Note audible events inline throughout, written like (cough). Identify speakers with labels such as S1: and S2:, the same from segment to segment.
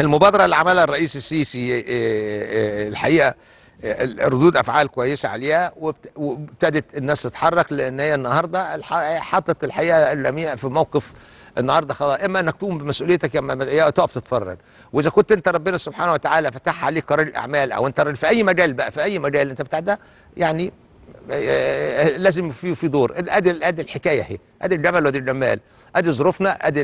S1: المبادره اللي عملها الرئيس السيسي آه، آه، آه، الحقيقه ردود افعال كويسه عليها وابتدت الناس تتحرك لان هي النهارده حطت الحقيقه الجميع في موقف النهارده خلاص اما انك تقوم بمسؤوليتك يا تقف تتفرج واذا كنت انت ربنا سبحانه وتعالى فتح عليك قرار الاعمال او انت في اي مجال بقى في اي مجال انت بتاع ده يعني آه، لازم في في دور ادي ادي الحكايه اهي ادي الجمل وادي الجمال ادي ظروفنا ادي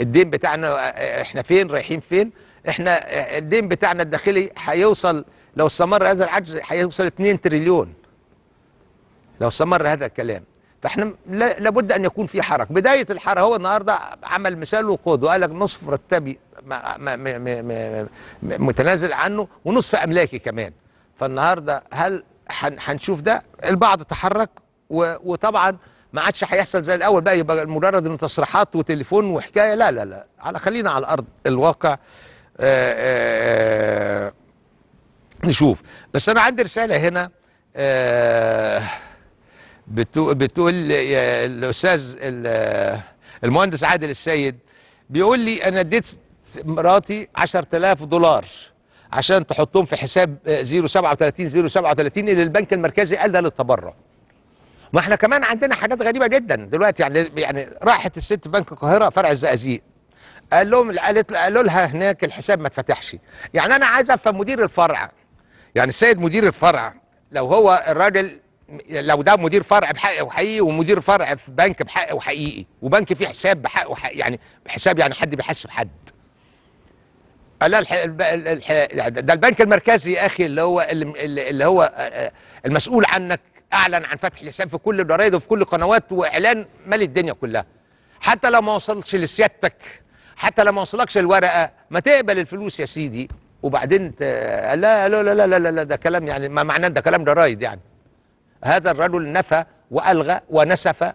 S1: الدين بتاعنا آه، آه، احنا فين رايحين فين احنا الدين بتاعنا الداخلي هيوصل لو استمر هذا العجز هيوصل 2 تريليون لو استمر هذا الكلام فاحنا لابد ان يكون في حرك بدايه الحركه هو النهارده عمل مثال وقود وقال لك نصف مرتبي متنازل عنه ونصف املاكي كمان فالنهارده هل هنشوف ده البعض تحرك وطبعا ما عادش هيحصل زي الاول بقى يبقى مجرد انه تصريحات وتليفون وحكايه لا لا لا على خلينا على ارض الواقع آآ آه، آآ آه، آه، نشوف بس انا عندي رساله هنا بتقول, بتقول الاستاذ المهندس عادل السيد بيقول لي انا اديت مراتي 10000 دولار عشان تحطهم في حساب 037 آه، 037 اللي البنك المركزي قال ده للتبرع ما احنا كمان عندنا حاجات غريبه جدا دلوقتي يعني يعني راحت الست بنك القاهره فرع الزقازيق قال لهم قالت قالوا لها هناك الحساب ما اتفتحش يعني انا عايز افهم مدير الفرع يعني السيد مدير الفرع لو هو الراجل لو ده مدير فرع بحق وحقيقي ومدير فرع في بنك بحق وحقيقي وبنك فيه حساب بحق وحقيقي يعني حساب يعني حد بيحاسب حد لا الح... الح... يعني ده البنك المركزي يا اخي اللي هو اللي هو المسؤول عنك اعلن عن فتح الحساب في كل الجرايد وفي كل القنوات واعلان مال الدنيا كلها حتى لو ما وصلش لسيادتك حتى لو ما وصلكش الورقه ما تقبل الفلوس يا سيدي وبعدين ت... لا لا لا لا لا لا ده كلام يعني ما معناه ده كلام جرايد يعني هذا الرجل نفى والغى ونسف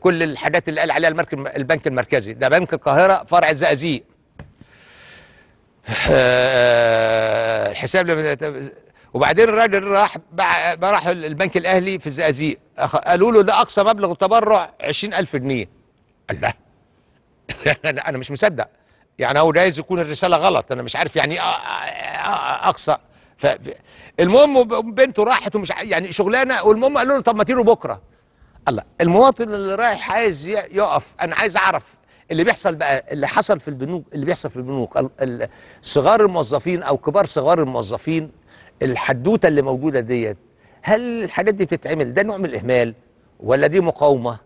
S1: كل الحاجات اللي قال عليها البنك المركزي ده بنك القاهره فرع الزقازيق آه، الحساب لما وبعدين الراجل راح راح البنك الاهلي في الزقازيق قالوا له ده اقصى مبلغ التبرع 20000 جنيه قال (laughs) لا انا مش مصدق يعني هو جايز يكون الرساله غلط انا مش عارف يعني ايه اقصى المهم بنته راحت ومش يعني شغلانه والمهم قالوا له طب ما تيجي بكره الله المواطن اللي رايح عايز يقف انا عايز اعرف اللي بيحصل بقى اللي حصل في البنوك اللي بيحصل في البنوك صغار الموظفين او كبار صغار الموظفين الحدوته اللي موجوده ديت هل الحاجات دي بتتعمل ده نوع من الاهمال ولا دي مقاومه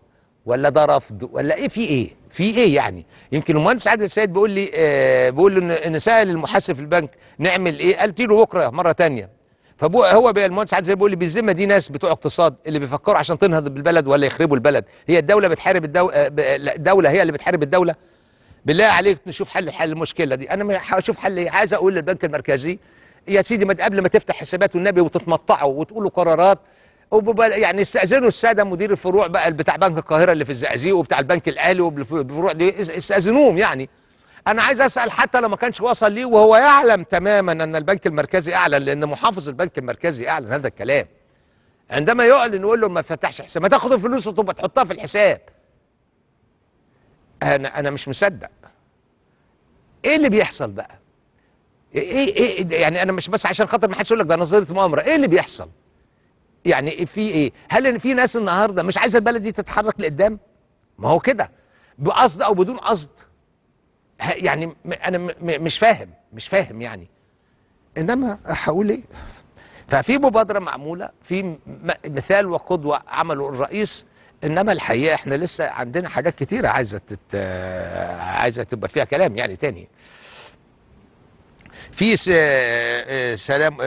S1: ولا ده رفض ولا ايه في ايه في ايه يعني يمكن المهندس عادل سيد بيقول لي آه بيقول له سال المحاسب في البنك نعمل ايه قالت له بكره مره ثانيه فهو هو المهندس عادل بيقول لي بالذمه دي ناس بتوع اقتصاد اللي بيفكروا عشان تنهض بالبلد ولا يخربوا البلد هي الدوله بتحارب الدوله آه، الدوله هي اللي بتحارب الدوله بالله عليك نشوف حل حل المشكله دي انا هشوف حل إيه؟ عايز اقول للبنك المركزي يا سيدي ما قبل ما تفتح حسابات والنبي وتتمطعوا وتقولوا قرارات يعني استاذنوا الساده مدير الفروع بقى بتاع بنك القاهره اللي في الزقازيق وبتاع البنك الاهلي والفروع دي استاذنوهم يعني انا عايز اسال حتى لو ما كانش وصل ليه وهو يعلم تماما ان البنك المركزي اعلن لان محافظ البنك المركزي اعلن هذا الكلام عندما يعلن يقول له ما فتحش حساب ما تاخد الفلوس وتبقى تحطها في الحساب انا انا مش مصدق ايه اللي بيحصل بقى ايه، ايه،, ايه ايه يعني انا مش بس عشان خاطر ما حدش يقول لك ده نظريه مؤامره ايه اللي بيحصل يعني في ايه هل في ناس النهارده مش عايزه البلد دي تتحرك لقدام ما هو كده بقصد او بدون قصد يعني انا مش فاهم مش فاهم يعني انما هقول ايه ففي مبادره معموله في مثال وقدوه عمله الرئيس انما الحقيقه احنا لسه عندنا حاجات كتيره عايزه تت... آه، عايزه تبقى فيها كلام يعني تاني في س... آه، آه، سلام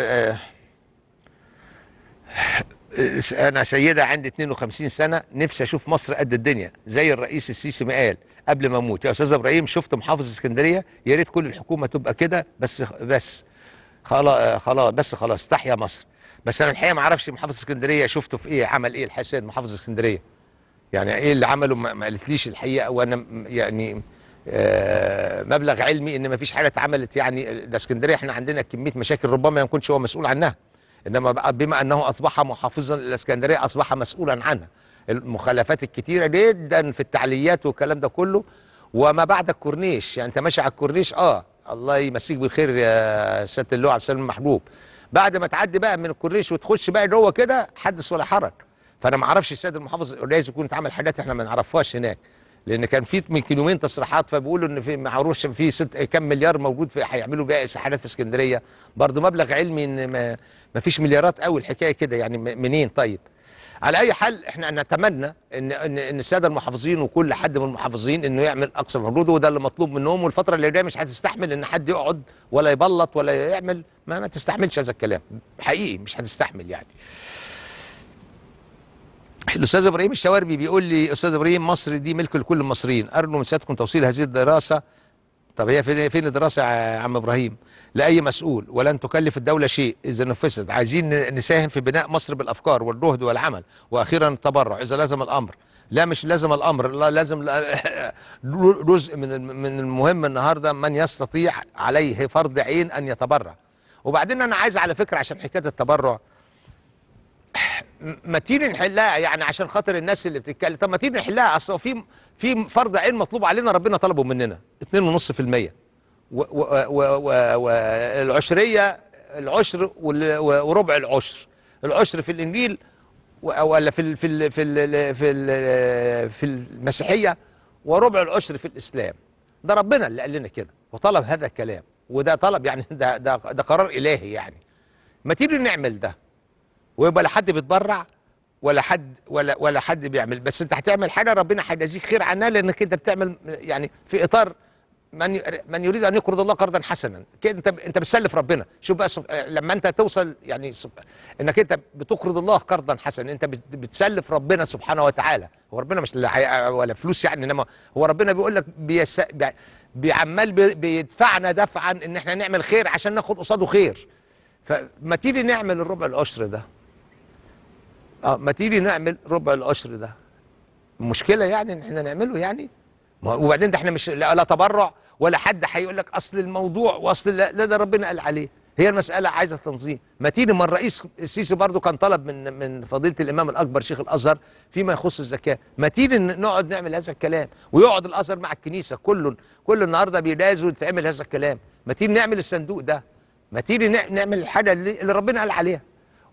S1: انا سيده عندي 52 سنه نفسي اشوف مصر قد الدنيا زي الرئيس السيسي ما قال قبل ما اموت يا استاذ ابراهيم شفت محافظ اسكندريه يا ريت كل الحكومه تبقى كده بس بس خلاص خلاص بس خلاص تحيا مصر بس انا الحقيقه ما اعرفش محافظ اسكندريه شفته في ايه عمل ايه الحسين محافظ اسكندريه يعني ايه اللي عمله ما قالتليش الحقيقه وانا يعني آه مبلغ علمي ان ما فيش حاجه اتعملت يعني ده اسكندريه احنا عندنا كميه مشاكل ربما ما يكونش هو مسؤول عنها انما بما انه اصبح محافظا الاسكندريه اصبح مسؤولا عنها المخالفات الكتيره جدا في التعليات والكلام ده كله وما بعد الكورنيش يعني انت ماشي على الكورنيش اه الله يمسيك بالخير يا سياده اللواء عبد السلام المحبوب بعد ما تعدي بقى من الكورنيش وتخش بقى جوه كده حدث ولا حرج فانا ما اعرفش السيد المحافظ عايز يكون اتعمل حاجات احنا ما نعرفهاش هناك لان كان في من كيلومين تصريحات فبيقولوا ان في معروفش في ست كام مليار موجود في هيعملوا بيها اسحالات في اسكندريه برضه مبلغ علمي ان ما فيش مليارات قوي الحكايه كده يعني منين طيب على اي حال احنا نتمنى ان ان ان الساده المحافظين وكل حد من المحافظين انه يعمل اقصى مجهوده وده اللي مطلوب منهم والفتره اللي جايه مش هتستحمل ان حد يقعد ولا يبلط ولا يعمل ما, ما تستحملش هذا الكلام حقيقي مش هتستحمل يعني الاستاذ ابراهيم الشواربي بيقول لي استاذ ابراهيم مصر دي ملك لكل المصريين ارجو من سيادتكم توصيل هذه الدراسه طب هي فين الدراسه يا عم ابراهيم لأي مسؤول ولن تكلف الدولة شيء إذا نفذت عايزين نساهم في بناء مصر بالأفكار والجهد والعمل وأخيرا التبرع إذا لزم الأمر لا مش لازم الامر لا لازم (laughs) جزء من من المهم النهارده من يستطيع عليه فرض عين ان يتبرع وبعدين انا عايز على فكره عشان حكايه التبرع ما تيجي نحلها يعني عشان خاطر الناس اللي بتتكلم طب ما تيجي نحلها اصل في في فرض عين مطلوب علينا ربنا طلبه مننا 2.5% والعشرية العشر وربع العشر العشر في الإنجيل ولا في في في في في المسيحية وربع العشر في الإسلام ده ربنا اللي قال لنا كده وطلب هذا الكلام وده طلب يعني (laughs) ده ده ده قرار إلهي يعني ما تيجي نعمل ده ويبقى لا حد بيتبرع ولا حد ولا ولا حد بيعمل بس انت هتعمل حاجه ربنا هيجازيك خير عنها لانك انت بتعمل يعني في اطار من من يريد ان يقرض الله قرضا حسنا كده انت انت بتسلف ربنا شوف بقى سب... لما انت توصل يعني سب... انك انت بتقرض الله قرضا حسنا انت بتسلف ربنا سبحانه وتعالى هو ربنا مش ولا فلوس يعني انما هو ربنا بيقول لك بيس... بيعمل بي... بيدفعنا دفعا ان احنا نعمل خير عشان ناخد قصاده خير فما تيجي نعمل الربع القشر ده اه ما تيجي نعمل ربع القشر ده مشكله يعني ان احنا نعمله يعني وبعدين ده احنا مش لا, لا تبرع ولا حد هيقول لك اصل الموضوع واصل لا, لا ده ربنا قال عليه هي المسألة عايزة تنظيم ما تيجي ما الرئيس السيسي برضو كان طلب من من فضيلة الإمام الأكبر شيخ الأزهر فيما يخص الزكاة ما تيجي نقعد نعمل هذا الكلام ويقعد الأزهر مع الكنيسة كل كل النهاردة بيلازم يتعمل هذا الكلام ما تيجي نعمل الصندوق ده ما تيجي نعمل الحاجة اللي ربنا قال عليها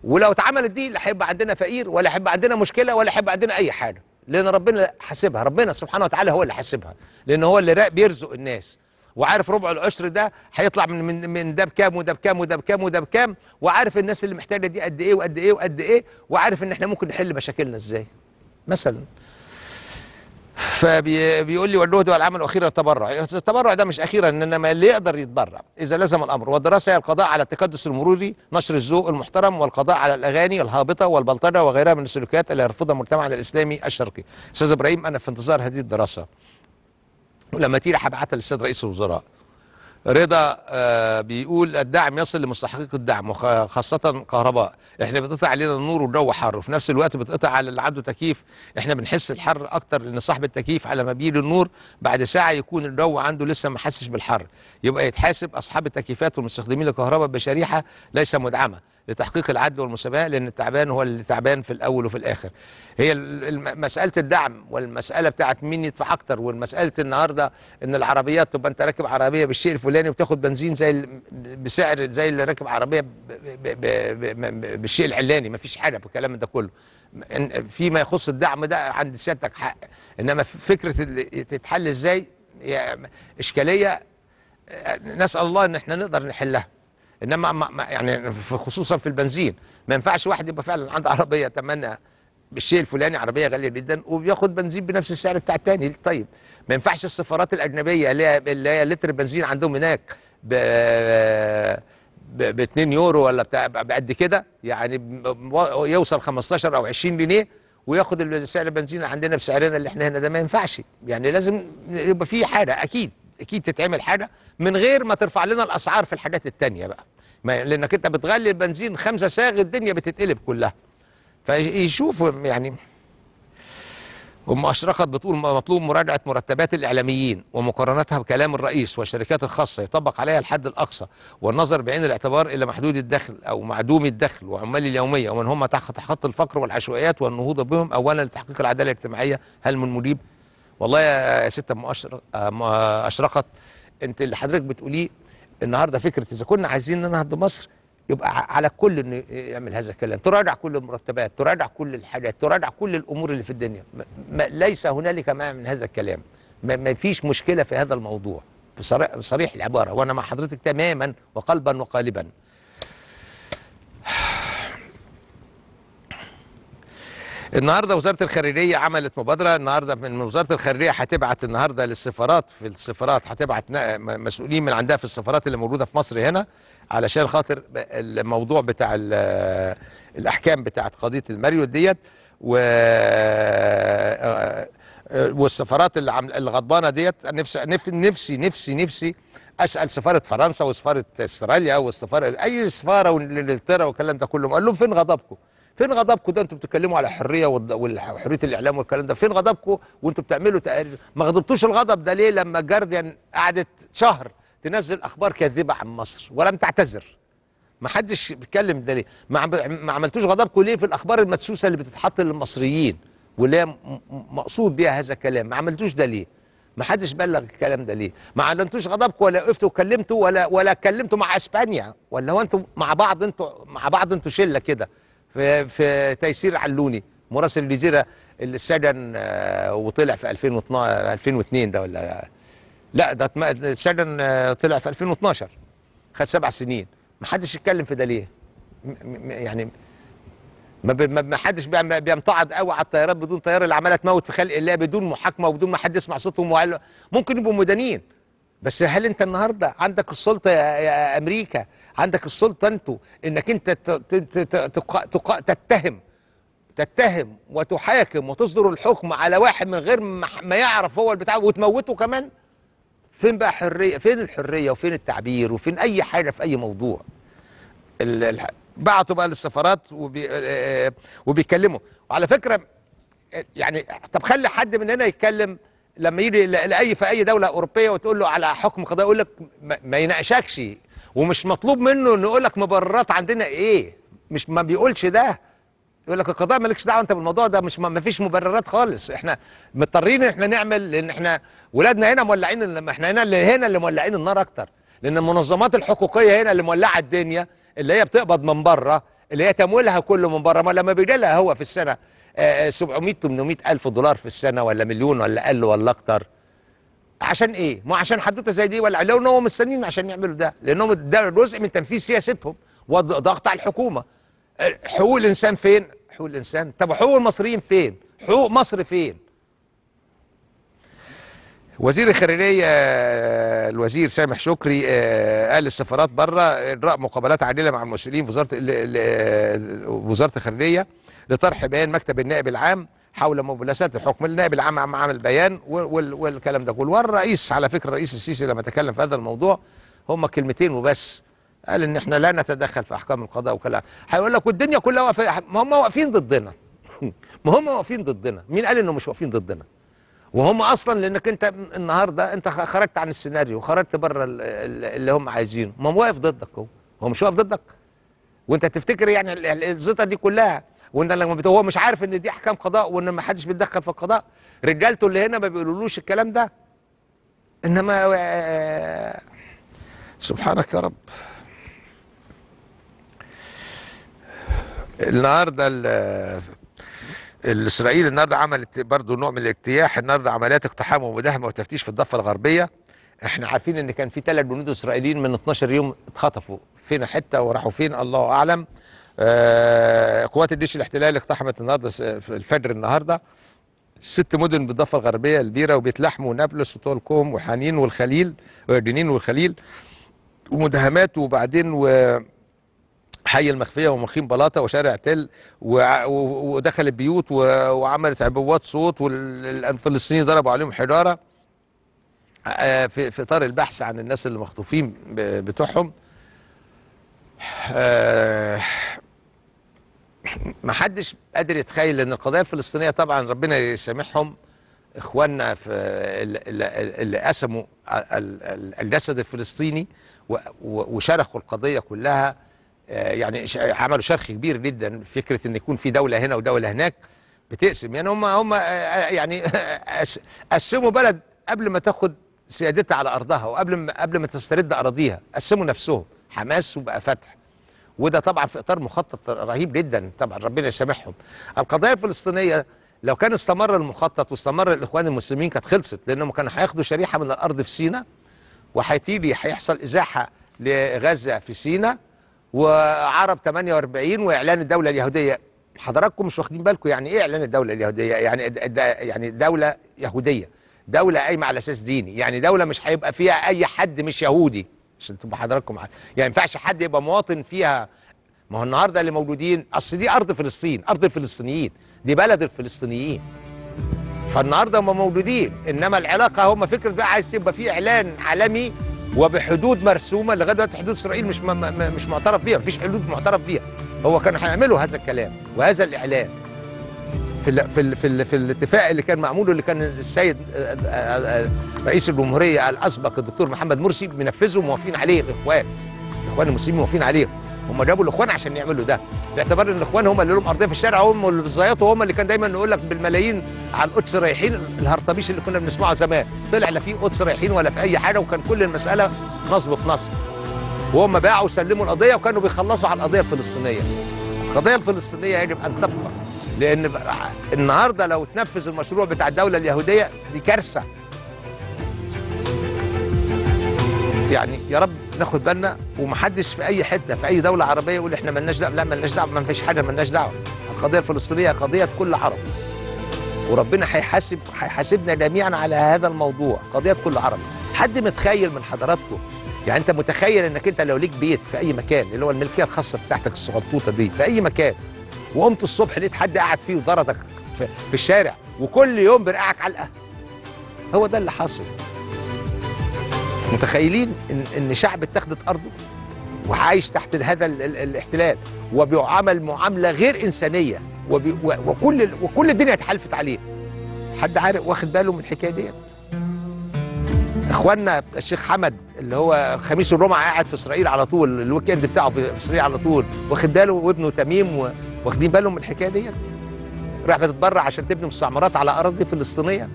S1: ولو اتعملت دي لا هيبقى عندنا فقير ولا هيبقى عندنا مشكلة ولا هيبقى عندنا أي حاجة لان ربنا حاسبها ربنا سبحانه وتعالى هو اللي حاسبها لان هو اللي بيرزق الناس وعارف ربع العشر ده هيطلع من من من ده بكام وده بكام وده بكام وده بكام وعارف الناس اللي محتاجه دي قد ايه وقد ايه وقد ايه وعارف ان احنا ممكن نحل مشاكلنا ازاي مثلا فبيقول لي والجهد والعمل واخيرا التبرع التبرع ده مش اخيرا انما اللي يقدر يتبرع اذا لزم الامر والدراسه هي القضاء على التكدس المروري نشر الذوق المحترم والقضاء على الاغاني الهابطه والبلطجه وغيرها من السلوكيات اللي يرفضها مجتمعنا الاسلامي الشرقي استاذ ابراهيم انا في انتظار هذه الدراسه ولما تيجي هبعتها للسيد رئيس الوزراء رضا آه، بيقول الدعم يصل لمستحق الدعم وخاصة كهرباء احنا بتقطع علينا النور والجو حر وفي نفس الوقت بتقطع على اللي عنده تكييف احنا بنحس الحر اكتر لان صاحب التكييف على ما بيجي النور بعد ساعة يكون الجو عنده لسه ما حسش بالحر يبقى يتحاسب اصحاب التكييفات والمستخدمين للكهرباء بشريحة ليس مدعمة لتحقيق العدل والمساواه لان التعبان هو اللي تعبان في الاول وفي الاخر هي مساله الدعم والمساله بتاعت مين يدفع اكتر والمساله النهارده ان العربيات تبقى انت راكب عربيه بالشيء الفلاني وتاخد بنزين زي بسعر زي اللي راكب عربيه بالشيء العلاني مفيش حاجه بالكلام ده كله فيما يخص الدعم ده عند سيادتك حق انما فكره تتحل ازاي اشكاليه نسال الله ان احنا نقدر نحلها انما يعني خصوصا في البنزين ما ينفعش واحد يبقى فعلا عنده (laughs) عربيه يتمنى بالشيء الفلاني عربيه غاليه جدا وبياخد بنزين بنفس السعر بتاع الثاني طيب ما ينفعش السفارات الاجنبيه اللي هي لتر بنزين عندهم هناك ب ب 2 يورو ولا بتاع بقد كده يعني يوصل 15 او 20 جنيه وياخد سعر البنزين عندنا بسعرنا اللي احنا هنا ده ما ينفعش يعني لازم يبقى في حاله اكيد اكيد تتعمل حاجه من غير ما ترفع لنا الاسعار في الحاجات التانيه بقى ما لانك انت بتغلي البنزين خمسه ساغ الدنيا بتتقلب كلها فيشوفوا يعني أم أشرقت بتقول مطلوب مراجعة مرتبات الإعلاميين ومقارنتها بكلام الرئيس والشركات الخاصة يطبق عليها الحد الأقصى والنظر بعين الاعتبار إلى محدود الدخل أو معدوم الدخل وعمال اليومية ومن هم تحت خط الفقر والعشوائيات والنهوض بهم أولا لتحقيق العدالة الاجتماعية هل من مجيب والله يا ست ام آه، آه، اشرقت انت اللي حضرتك بتقوليه النهارده فكره اذا كنا عايزين ننهض مصر يبقى على كل انه يعمل هذا الكلام تراجع كل المرتبات تراجع كل الحاجات تراجع كل الامور اللي في الدنيا ما ليس هنالك ما من هذا الكلام ما, ما فيش مشكله في هذا الموضوع بصريح العباره وانا مع حضرتك تماما وقلبا وقالبا النهارده وزاره الخارجيه عملت مبادره النهارده من وزاره الخارجيه هتبعت النهارده للسفارات في السفارات هتبعت مسؤولين من عندها في السفارات اللي موجوده في مصر هنا علشان خاطر الموضوع بتاع الاحكام بتاعت قضيه المريوت ديت و آه، والسفارات اللي عم... اللي غضبانه ديت نفسي نفسي نفسي نفسي اسال سفاره فرنسا وسفاره استراليا والسفاره اي سفاره وانجلترا والكلام ده كله اقول لهم فين غضبكم؟ فين غضبكم ده انتوا بتتكلموا على حريه وحريه الاعلام والكلام ده فين غضبكم وانتوا بتعملوا تقارير ما غضبتوش الغضب ده ليه لما الجارديان قعدت شهر تنزل اخبار كاذبه عن مصر ولم تعتذر ما حدش بيتكلم ده ليه ما, ما عملتوش غضبكم ليه في الاخبار المدسوسه اللي بتتحط للمصريين واللي هي مقصود بيها هذا الكلام ما عملتوش ده ليه ما حدش بلغ الكلام ده ليه ما علمتوش غضبكم ولا وقفتوا وكلمتوا ولا ولا اتكلمتوا مع اسبانيا ولا هو انتوا مع بعض انتوا مع بعض انتوا شله كده في, في تيسير علوني مراسل الجزيره اللي سجن آه، وطلع في 2012 2002 ده ولا لا ده سجن آه، طلع في 2012 خد سبع سنين ما حدش يتكلم في ده ليه يعني ما ما حدش بيمتعض قوي على الطيارات بدون طيار اللي عماله تموت في خلق الله بدون محاكمه وبدون ما حد يسمع صوتهم ممكن يبقوا مدانين بس هل انت النهارده عندك السلطه يا امريكا عندك السلطه أنتو انك انت تتهم تتهم وتحاكم وتصدر الحكم على واحد من غير ما يعرف هو البتاع وتموته كمان فين بقى حريه فين الحريه وفين التعبير وفين اي حاجه في اي موضوع بعتوا بقى للسفارات وبي... آه، آه، وبيتكلموا وعلى فكره يعني طب خلي حد مننا يتكلم لما يجي لاي في اي دوله اوروبيه وتقول له على حكم قضاء يقول لك ما يناقشكش ومش مطلوب منه انه يقول لك مبررات عندنا ايه مش ما بيقولش ده يقول لك القضاء مالكش دعوه انت بالموضوع ده مش ما فيش مبررات خالص احنا مضطرين احنا نعمل لان احنا ولادنا هنا مولعين لما احنا هنا اللي هنا اللي مولعين النار اكتر لان المنظمات الحقوقيه هنا اللي مولعه الدنيا اللي هي بتقبض من بره اللي هي تمويلها كله من بره ما لما بيجي لها هو في السنه 700 آه، 800 آه، الف دولار في السنه ولا مليون ولا اقل ولا اكتر عشان ايه؟ ما عشان حدوته زي دي ولا لو ان هم مستنيين عشان يعملوا ده لانهم ده جزء من تنفيذ سياستهم وضغط على الحكومه حقوق الانسان فين؟ حقوق الانسان طب حقوق المصريين فين؟ حقوق مصر فين؟ وزير الخارجية الوزير سامح شكري آه، قال للسفارات بره إجراء مقابلات عادلة مع المسؤولين في وزارة آه، وزارة الخارجية لطرح بيان مكتب النائب العام حول مبلسات الحكم النائب العام عم عامل بيان والكلام ده كله والرئيس على فكره الرئيس السيسي لما تكلم في هذا الموضوع هما كلمتين وبس قال ان احنا لا نتدخل في احكام القضاء وكلام هيقول لك والدنيا كلها واقفه ما هم واقفين ضدنا (laughs) ما هم واقفين ضدنا مين قال انهم مش واقفين ضدنا وهم اصلا لانك انت النهارده انت خرجت عن السيناريو خرجت بره اللي هم عايزينه ما هو واقف ضدك هو هو مش واقف ضدك وانت تفتكر يعني الزيطه دي كلها وان لما هو مش عارف ان دي احكام قضاء وان ما حدش بيتدخل في القضاء رجالته اللي هنا ما بيقولولوش الكلام ده انما آه، آه، آه، سبحانك يا رب النهارده الاسرائيلي النهارده عملت برضه نوع من الاجتياح النهارده عمليات اقتحام ومداهمه وتفتيش في الضفه الغربيه احنا عارفين ان كان في ثلاث جنود اسرائيليين من 12 يوم اتخطفوا فين حته وراحوا فين الله اعلم آه، قوات الجيش الاحتلال اقتحمت النهارده في الفجر النهارده ست مدن بالضفه الغربيه البيره وبيت لحم ونابلس وطولكم وحنين والخليل جنين والخليل ومداهمات وبعدين و حي المخفيه ومخيم بلاطه وشارع تل ودخلت بيوت وعملت عبوات صوت والفلسطينيين ضربوا عليهم حجاره آه، في في اطار البحث عن الناس اللي مخطوفين بتوعهم آه، ما حدش قادر يتخيل ان القضيه الفلسطينيه طبعا ربنا يسامحهم اخواننا في اللي قسموا الجسد الفلسطيني وشرخوا القضيه كلها آه، يعني عملوا شرخ كبير جدا فكره ان يكون في دوله هنا ودوله هناك بتقسم يعني هم هم آه، آه، يعني (laughs) قسموا بلد قبل ما تاخد سيادتها على ارضها وقبل ما قبل ما تسترد اراضيها قسموا نفسهم حماس وبقى فتح وده طبعا في اطار مخطط رهيب جدا طبعا ربنا يسامحهم القضيه الفلسطينيه لو كان استمر المخطط واستمر الاخوان المسلمين كانت خلصت لانهم كانوا هياخدوا شريحه من الارض في سينا وهتيجي هيحصل ازاحه لغزه في سينا وعرب 48 واعلان الدوله اليهوديه حضراتكم مش واخدين بالكم يعني ايه اعلان الدوله اليهوديه يعني يعني دوله يهوديه دوله قايمه على اساس ديني يعني دوله مش هيبقى فيها اي حد مش يهودي عشان تبقى حضراتكم عارف يعني ما ينفعش حد يبقى مواطن فيها ما هو النهارده اللي موجودين اصل دي ارض فلسطين ارض الفلسطينيين دي بلد الفلسطينيين فالنهارده هم موجودين انما العلاقه هم فكره بقى عايز يبقى في اعلان عالمي وبحدود مرسومه لغايه دلوقتي حدود اسرائيل مش م... مش معترف بيها مفيش حدود معترف بيها هو كانوا هيعملوا هذا الكلام وهذا الاعلان في في في, في الاتفاق اللي كان معمول اللي كان السيد آه، آه، آه، رئيس الجمهوريه الاسبق الدكتور محمد مرسي منفذه وموافقين عليه الاخوان الاخوان المسلمين موافقين عليه هم جابوا الاخوان عشان يعملوا ده باعتبار ان الاخوان هم اللي لهم ارضيه في الشارع هم اللي بيزيطوا هم اللي كان دايما يقول لك بالملايين على القدس رايحين الهرطبيش اللي كنا بنسمعه زمان طلع لا في قدس رايحين ولا في اي حاجه وكان كل المساله نصب في نصب وهم باعوا وسلموا القضيه وكانوا بيخلصوا على القضيه الفلسطينيه القضيه الفلسطينيه يجب ان تبقى لان النهارده لو تنفذ المشروع بتاع الدوله اليهوديه دي كارثه يعني يا رب ناخد بالنا ومحدش في اي حته في اي دوله عربيه يقول احنا مالناش دعوه لا مالناش دعوه ما فيش حاجه مالناش دعوه القضيه الفلسطينيه قضيه كل عرب وربنا هيحاسب هيحاسبنا جميعا على هذا الموضوع قضيه كل عرب حد متخيل من حضراتكم يعني انت متخيل انك انت لو ليك بيت في اي مكان اللي هو الملكيه الخاصه بتاعتك الصغنطوطه دي في اي مكان وقمت الصبح لقيت حد قاعد فيه وضربك في الشارع وكل يوم برقعك على القهوه هو ده اللي حاصل متخيلين ان ان شعب اتخذت ارضه وعايش تحت هذا ال ال الاحتلال وبيعامل معامله غير انسانيه وبي وكل وكل الدنيا اتحالفت عليه حد عارف واخد باله من الحكايه ديت اخواننا الشيخ حمد اللي هو خميس الرمعه قاعد في اسرائيل على طول الويك اند بتاعه في اسرائيل على طول واخد باله وابنه تميم و... واخدين بالهم من الحكايه ديت راح بتتبرع عشان تبني مستعمرات على اراضي فلسطينيه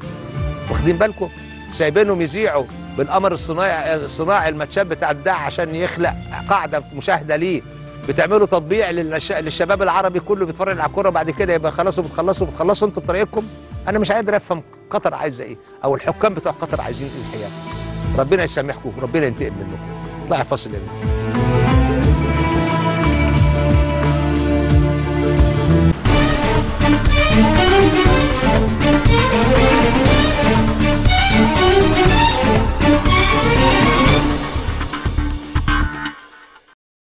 S1: واخدين بالكم سايبينهم يذيعوا بالقمر الصناعي الصناعي الماتشات بتاع الدع عشان يخلق قاعده مشاهده ليه بتعملوا تطبيع للشباب العربي كله بيتفرج على الكوره بعد كده يبقى خلاص وبتخلصوا بتخلصوا انتوا بطريقكم انا مش قادر افهم قطر عايزه ايه او الحكام بتوع قطر عايزين ايه الحقيقه ربنا يسامحكم وربنا ينتقم منكم اطلعي فاصل يا بنتي Thank you.